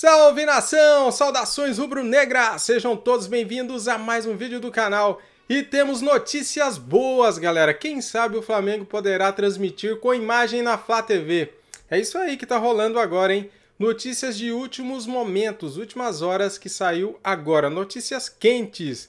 Salve nação! Saudações rubro-negra! Sejam todos bem-vindos a mais um vídeo do canal. E temos notícias boas, galera. Quem sabe o Flamengo poderá transmitir com imagem na Flá TV. É isso aí que tá rolando agora, hein? Notícias de últimos momentos, últimas horas que saiu agora. Notícias quentes.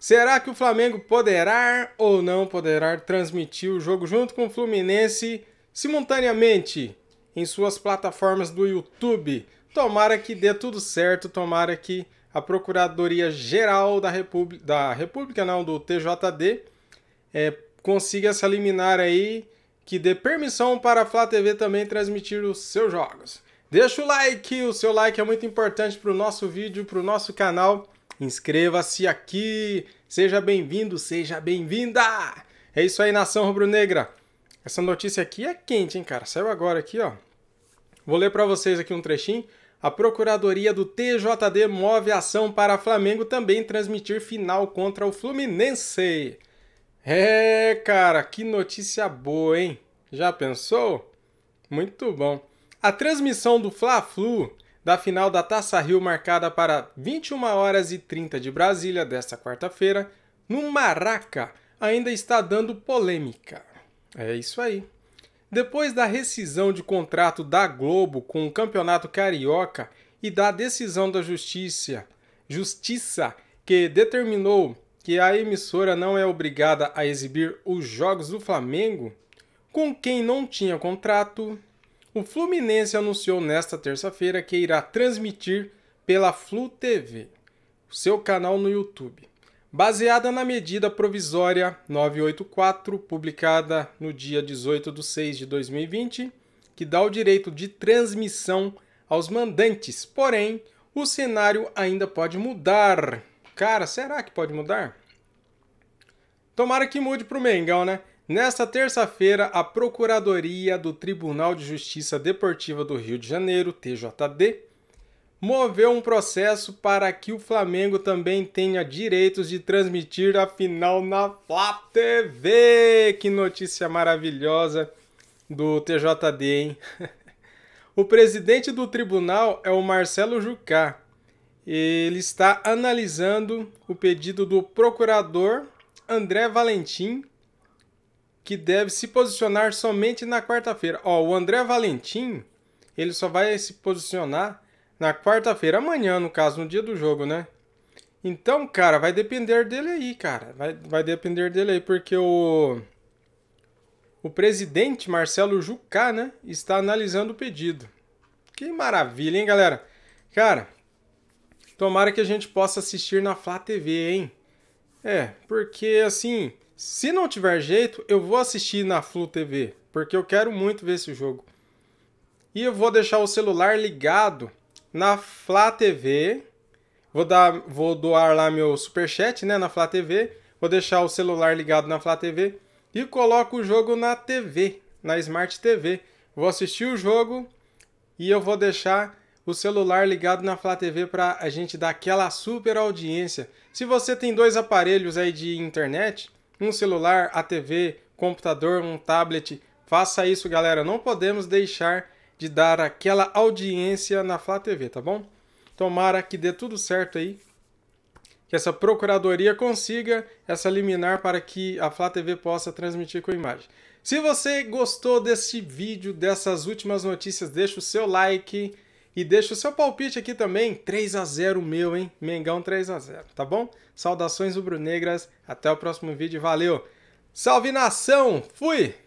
Será que o Flamengo poderá ou não poderá transmitir o jogo junto com o Fluminense simultaneamente em suas plataformas do YouTube? Tomara que dê tudo certo, tomara que a Procuradoria Geral da, República, da República, não, do TJD, é, consiga essa liminar aí que dê permissão para a Flá TV também transmitir os seus jogos. Deixa o like, o seu like é muito importante para o nosso vídeo, para o nosso canal. Inscreva-se aqui, seja bem-vindo, seja bem-vinda! É isso aí, nação rubro-negra. Essa notícia aqui é quente, hein, cara? Saiu agora aqui, ó. Vou ler para vocês aqui um trechinho. A Procuradoria do TJD move ação para Flamengo também transmitir final contra o Fluminense. É, cara, que notícia boa, hein? Já pensou? Muito bom. A transmissão do Fla-Flu da final da Taça Rio marcada para 21 horas e 30 de Brasília desta quarta-feira, no Maraca, ainda está dando polêmica. É isso aí. Depois da rescisão de contrato da Globo com o Campeonato Carioca e da decisão da Justiça, Justiça que determinou que a emissora não é obrigada a exibir os jogos do Flamengo, com quem não tinha contrato, o Fluminense anunciou nesta terça-feira que irá transmitir pela Flu TV, seu canal no YouTube baseada na medida provisória 984, publicada no dia 18 de 6 de 2020, que dá o direito de transmissão aos mandantes. Porém, o cenário ainda pode mudar. Cara, será que pode mudar? Tomara que mude para o Mengão, né? Nesta terça-feira, a Procuradoria do Tribunal de Justiça Deportiva do Rio de Janeiro, TJD, moveu um processo para que o Flamengo também tenha direitos de transmitir a final na Flá TV. Que notícia maravilhosa do TJD, hein? o presidente do tribunal é o Marcelo Jucá. Ele está analisando o pedido do procurador André Valentim, que deve se posicionar somente na quarta-feira. Ó, o André Valentim, ele só vai se posicionar na quarta-feira, amanhã, no caso, no dia do jogo, né? Então, cara, vai depender dele aí, cara. Vai, vai depender dele aí, porque o. O presidente Marcelo Jucá, né? Está analisando o pedido. Que maravilha, hein, galera? Cara, tomara que a gente possa assistir na Flá TV, hein? É, porque assim, se não tiver jeito, eu vou assistir na Flu TV, porque eu quero muito ver esse jogo. E eu vou deixar o celular ligado na Flá TV. Vou, dar, vou doar lá meu superchat né, na Flá TV. Vou deixar o celular ligado na Flá TV. E coloco o jogo na TV, na Smart TV. Vou assistir o jogo e eu vou deixar o celular ligado na Flá TV para a gente dar aquela super audiência. Se você tem dois aparelhos aí de internet, um celular, a TV, computador, um tablet, faça isso, galera. Não podemos deixar de dar aquela audiência na Flá TV, tá bom? Tomara que dê tudo certo aí, que essa procuradoria consiga essa liminar para que a Flá TV possa transmitir com a imagem. Se você gostou desse vídeo, dessas últimas notícias, deixa o seu like e deixa o seu palpite aqui também. 3 a 0 meu, hein? Mengão 3 a 0, tá bom? Saudações rubro-negras, até o próximo vídeo, valeu. Salve nação, fui.